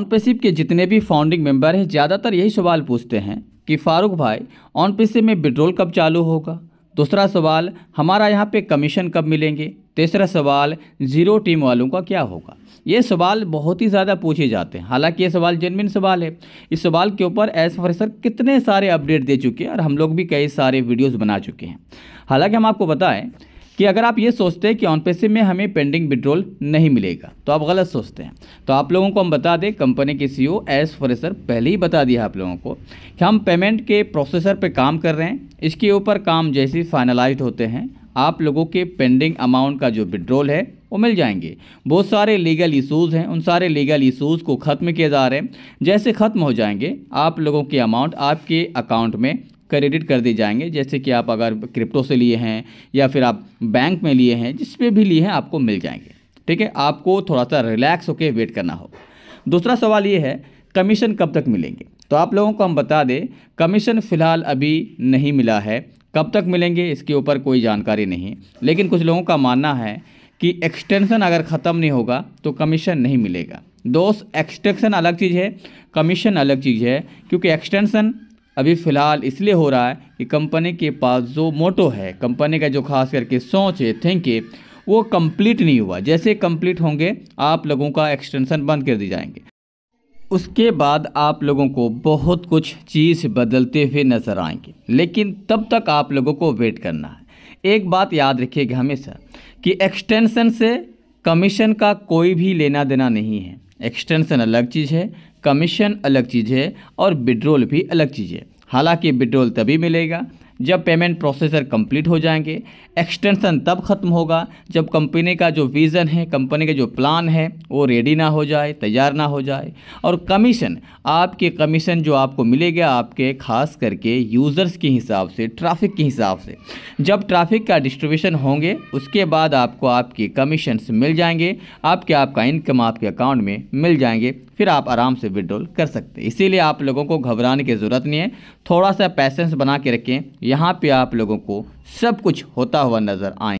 on के जितने भी फाउंडिंग मेंबर हैं ज़्यादातर यही सवाल पूछते हैं कि फारूक भाई ऑन पेसिप में विड्रोल कब चालू होगा दूसरा सवाल हमारा यहाँ पे कमीशन कब मिलेंगे तीसरा सवाल जीरो टीम वालों का क्या होगा ये सवाल बहुत ही ज़्यादा पूछे जाते हैं हालांकि ये सवाल जेनविन सवाल है इस सवाल के ऊपर एस प्रोफेसर कितने सारे अपडेट दे चुके हैं और हम लोग भी कई सारे वीडियोस बना चुके हैं हालांकि हम आपको बताएं कि अगर आप ये सोचते हैं कि ऑन पैसे में हमें पेंडिंग विड्रोल नहीं मिलेगा तो आप गलत सोचते हैं तो आप लोगों को हम बता दें कंपनी के सी ओ एस फ्रेसर पहले ही बता दिया आप लोगों को कि हम पेमेंट के प्रोसेसर पर काम कर रहे हैं इसके ऊपर काम जैसे ही फाइनलाइज होते हैं आप लोगों के पेंडिंग अमाउंट का जो विड्रोल है वो मिल जाएंगे बहुत सारे लीगल इशूज़ हैं उन सारे लीगल इशूज़ को ख़त्म किए जा रहे हैं जैसे ख़त्म हो जाएंगे आप लोगों के अमाउंट आपके अकाउंट में क्रेडिट कर दिए जाएंगे जैसे कि आप अगर क्रिप्टो से लिए हैं या फिर आप बैंक में लिए हैं जिस पर भी लिए हैं आपको मिल जाएंगे ठीक है आपको थोड़ा सा रिलैक्स होकर वेट करना होगा दूसरा सवाल ये है कमीशन कब तक मिलेंगे तो आप लोगों को हम बता दें कमीशन फ़िलहाल अभी नहीं मिला है कब तक मिलेंगे इसके ऊपर कोई जानकारी नहीं लेकिन कुछ लोगों का मानना है कि एक्सटेंशन अगर ख़त्म नहीं होगा तो कमीशन नहीं मिलेगा दोस्त एक्सटेंशन अलग चीज़ है कमीशन अलग चीज़ है क्योंकि एक्सटेंशन अभी फ़िलहाल इसलिए हो रहा है कि कंपनी के पास जो मोटो है कंपनी का जो खास करके सोच है थिंक है वो कंप्लीट नहीं हुआ जैसे कंप्लीट होंगे आप लोगों का एक्सटेंशन बंद कर दी जाएंगे उसके बाद आप लोगों को बहुत कुछ चीज़ बदलते हुए नज़र आएंगे लेकिन तब तक आप लोगों को वेट करना है एक बात याद रखिएगा हमेशा कि एक्सटेंशन से कमीशन का कोई भी लेना देना नहीं है एक्सटेंशन अलग चीज़ है कमीशन अलग चीज़ है और विड्रोल भी अलग चीज़ है हालांकि विड्रोल तभी मिलेगा जब पेमेंट प्रोसेसर कंप्लीट हो जाएंगे एक्सटेंशन तब ख़त्म होगा जब कंपनी का जो विज़न है कंपनी का जो प्लान है वो रेडी ना हो जाए तैयार ना हो जाए और कमीशन आपके कमीशन जो आपको मिलेगा आपके खास करके यूज़र्स के हिसाब से ट्रैफिक के हिसाब से जब ट्रैफिक का डिस्ट्रीब्यूशन होंगे उसके बाद आपको आपके कमीशन मिल जाएंगे आपके आपका इनकम आपके अकाउंट में मिल जाएंगे फिर आप आराम से विड्रॉल कर सकते हैं इसीलिए आप लोगों को घबराने की ज़रूरत नहीं है थोड़ा सा पैसेंस बना के रखें यहाँ पे आप लोगों को सब कुछ होता हुआ नज़र आए